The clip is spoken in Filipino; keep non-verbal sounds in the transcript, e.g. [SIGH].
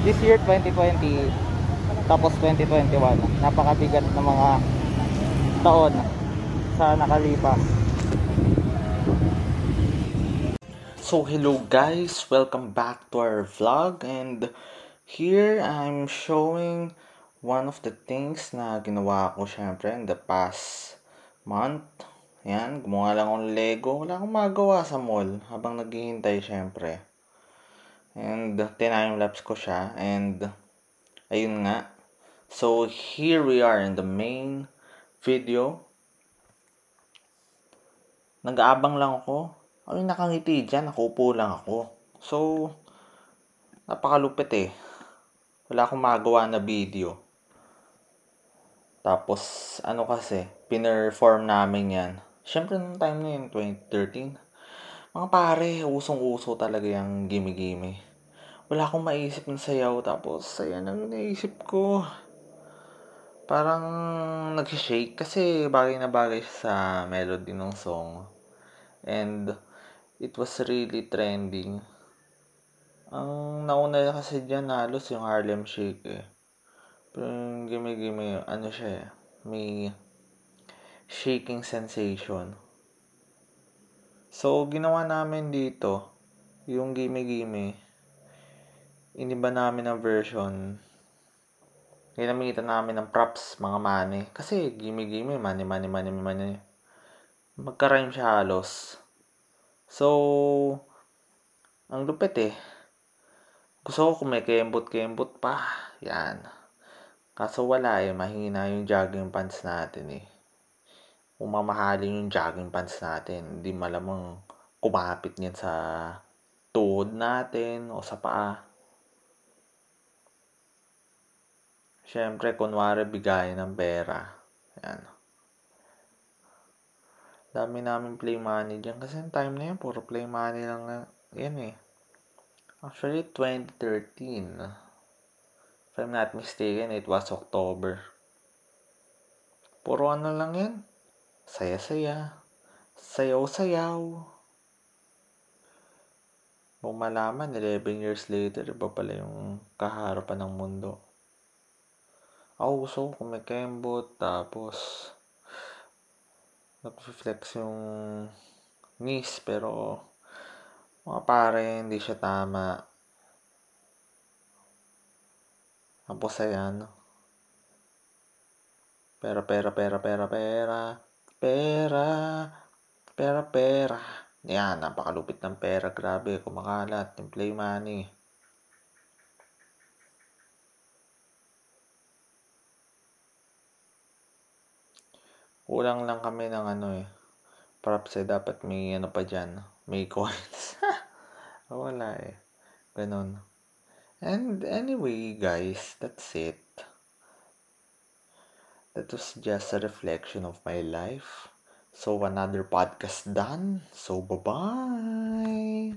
this year 2020 tapos 2021 napakabigat ng mga taon sa nakalipas So hello guys, welcome back to our vlog and here I'm showing one of the things na ginawa ko syempre in the past month. Ayan, gumawa lang ng Lego. Wala akong magawa sa mall habang naghihintay syempre. And tinime lapse ko siya and ayun nga. So here we are in the main video. Nag-aabang lang ako. Ay, nakangiti dyan. Nakupo lang ako. So, napakalupit eh. Wala akong magawa na video. Tapos, ano kasi, pinerform namin yan. Siyempre, nung time na yun, 2013, mga pare, usong-uso talaga yung gimigimi. Wala akong maisip ng sayaw tapos ayan ang naisip ko. Parang nag-shake kasi bagay na bagay sa melody ng song. And it was really trending. Ang nauna kasi dyan halos yung Harlem Shake eh. Pero yung gimme-gimme, ano siya eh, may shaking sensation. So, ginawa namin dito, yung gimme-gimme, iniba namin ang version. Ginamitan namin ng props, mga money. Kasi gimme-gimme, money, money, money, money. Magka-rhyme siya halos. So, ang lupit eh. Gusto ko kumikembot-kembot pa. Yan. Kaso wala eh, mahina yung jogging pants natin eh umamahalin yung jogging pants natin. Hindi malamang kumapit niyan sa tuhod natin o sa paa. Siyempre, kunwari bigay ng pera. Ayan. Dami namin play money dyan. Kasi yung time na yun, puro play money lang na, yan eh. Actually, 2013. If I'm not mistaken, it was October. Puro ano lang yan, saya-saya, sayaw-sayaw. Kung malaman, 11 years later, iba pala yung kaharapan ng mundo. Ako gusto ko kumikembot, tapos nag-flex yung knees, pero mga pare, hindi siya tama. Tapos ayan, Pera, pera, pera, pera, pera. Pera, pera, pera. Yan, napakalupit ng pera. Grabe, kumakalat. Yung play money. Kulang lang kami ng ano eh. Props eh, dapat may ano pa dyan. May [LAUGHS] coins. [LAUGHS] Wala eh. Ganun. And anyway, guys, that's it. That was just a reflection of my life. So another podcast done. So bye-bye.